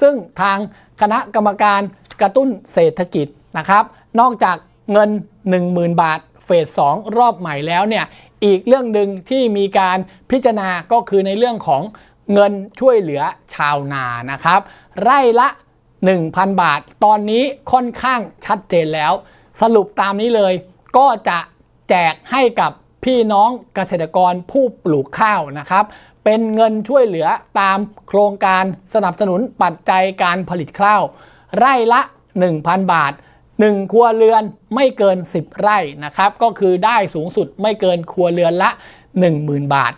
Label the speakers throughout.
Speaker 1: ซึ่งทางคณะกรรมการกระตุ้นเศรษฐกิจนะครับ นอกจากเงิน 10,000 บาท เฟส 2 รอบใหม่แล้วเนี่ยอีกเรื่องหนึ่งที่มีการพิจารณาก็คือในเรื่องของเงินช่วยเหลือชาวนานะครับไร่ละ 1,000 บาท ตอนนี้ค่อนข้างชัดเจนแล้ว สรุปตามนี้เลย ก็จะแจกให้กับพี่น้องเกษตรกรผู้ปลูกข้าวนะครับเป็นเงินช่วยเหลือตามโครงการสนับสนุนปัจจัยการผลิตข้าวไร่ละ 1,000 บาท 1 ครัวเรือนไม่เกิน 10 ไร่นะครับก็คือได้สูงสุดไม่เกินครัวเรือนละ 10,000 บาท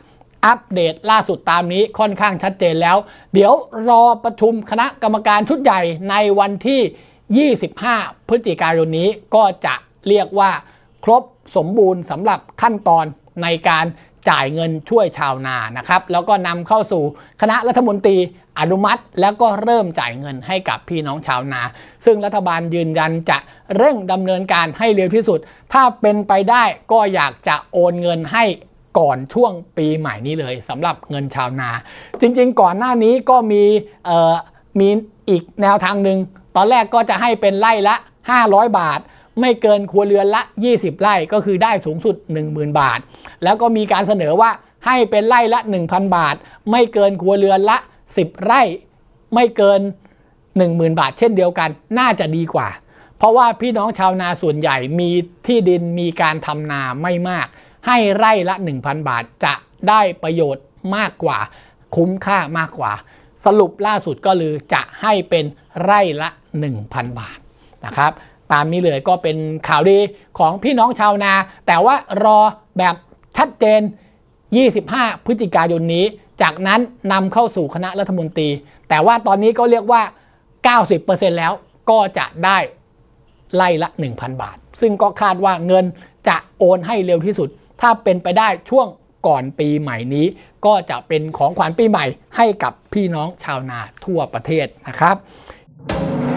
Speaker 1: อัปเดตล่าสุดตามนี้ค่อนข้างชัดเจนแล้ว เดี๋ยวรอประชุมคณะกรรมการชุดใหญ่ในวันที่ 25 พฤศจิกายนนี้ก็จะเรียกว่าครบสมบูรณ์สำหรับขั้นตอนในการจ่ายเงินช่วยชาวนา นะครับ แล้วก็นำเข้าสู่คณะรัฐมนตรีอนุมัติ แล้วก็เริ่มจ่ายเงินให้กับพี่น้องชาวนา ซึ่งรัฐบาลยืนยันจะเร่งดำเนินการให้เร็วที่สุด ถ้าเป็นไปได้ก็อยากจะโอนเงินให้ก่อนช่วงปีใหม่นี้เลยสำหรับเงินชาวนา จริง ๆ ก่อนหน้านี้ก็มีมีอีกแนวทางหนึ่ง ตอนแรกก็จะให้เป็นไล่ละ 500 บาทไม่เกินครัวเรือนละ 20 ไร่ก็คือได้สูงสุด 10,000 บาท แล้วก็มีการเสนอว่าให้เป็นไร่ละ 1,000 บาท ไม่เกินครัวเรือนละ 10 ไร่ไม่เกิน 10,000 บาท เช่นเดียวกันน่าจะดีกว่า เพราะว่าพี่น้องชาวนาส่วนใหญ่มีที่ดินมีการทำนาไม่มาก ให้ไร่ละ 1,000 บาทจะได้ประโยชน์มากกว่าคุ้มค่ามากกว่า สรุปล่าสุดก็คือจะให้เป็นไร่ละ 1,000 บาทนะครับตามนี้เลยก็เป็นข่าวดีของพี่น้องชาวนา แต่ว่ารอแบบชัดเจน 25 พฤศจิกายนนี้ จากนั้นนำเข้าสู่คณะรัฐมนตรี แต่ว่าตอนนี้ก็เรียกว่า 90%แล้วก็จะได้ไล่ละ 1,000 บาท ซึ่งก็คาดว่าเงินจะโอนให้เร็วที่สุด ถ้าเป็นไปได้ช่วงก่อนปีใหม่นี้ ก็จะเป็นของขวัญปีใหม่ให้กับพี่น้องชาวนาทั่วประเทศนะครับ